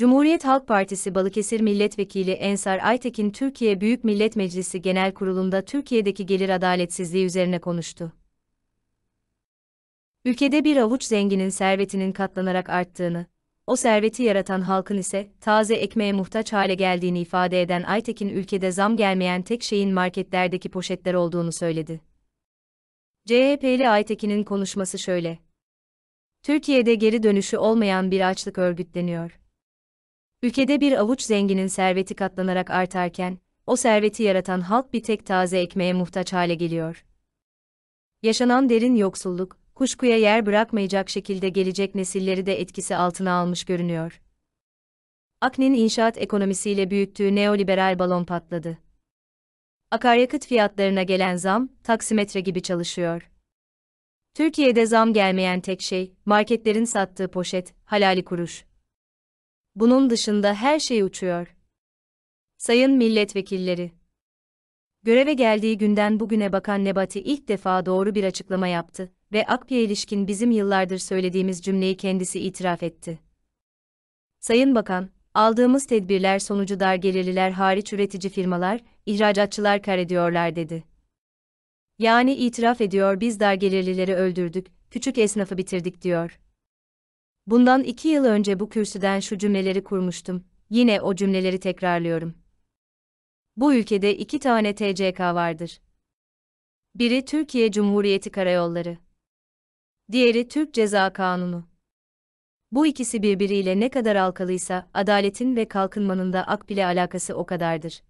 Cumhuriyet Halk Partisi Balıkesir Milletvekili Ensar Aytekin Türkiye Büyük Millet Meclisi Genel Kurulu'nda Türkiye'deki gelir adaletsizliği üzerine konuştu. Ülkede bir avuç zenginin servetinin katlanarak arttığını, o serveti yaratan halkın ise taze ekmeğe muhtaç hale geldiğini ifade eden Aytekin ülkede zam gelmeyen tek şeyin marketlerdeki poşetler olduğunu söyledi. CHP'li Aytekin'in konuşması şöyle. Türkiye'de geri dönüşü olmayan bir açlık örgütleniyor. Ülkede bir avuç zenginin serveti katlanarak artarken, o serveti yaratan halk bir tek taze ekmeğe muhtaç hale geliyor. Yaşanan derin yoksulluk, kuşkuya yer bırakmayacak şekilde gelecek nesilleri de etkisi altına almış görünüyor. Aknin inşaat ekonomisiyle büyüttüğü neoliberal balon patladı. Akaryakıt fiyatlarına gelen zam, taksimetre gibi çalışıyor. Türkiye'de zam gelmeyen tek şey, marketlerin sattığı poşet, halali kuruş. Bunun dışında her şey uçuyor. Sayın milletvekilleri. Göreve geldiği günden bugüne bakan Nebati ilk defa doğru bir açıklama yaptı ve AKP'ye ilişkin bizim yıllardır söylediğimiz cümleyi kendisi itiraf etti. Sayın Bakan, aldığımız tedbirler sonucu dar gelirliler hariç üretici firmalar, ihracatçılar kar ediyorlar dedi. Yani itiraf ediyor biz dar gelirlileri öldürdük, küçük esnafı bitirdik diyor. Bundan iki yıl önce bu kürsüden şu cümleleri kurmuştum. Yine o cümleleri tekrarlıyorum. Bu ülkede iki tane TCK vardır. Biri Türkiye Cumhuriyeti Karayolları. Diğeri Türk Ceza Kanunu. Bu ikisi birbiriyle ne kadar alkalıysa, adaletin ve kalkınmanın da akbile alakası o kadardır.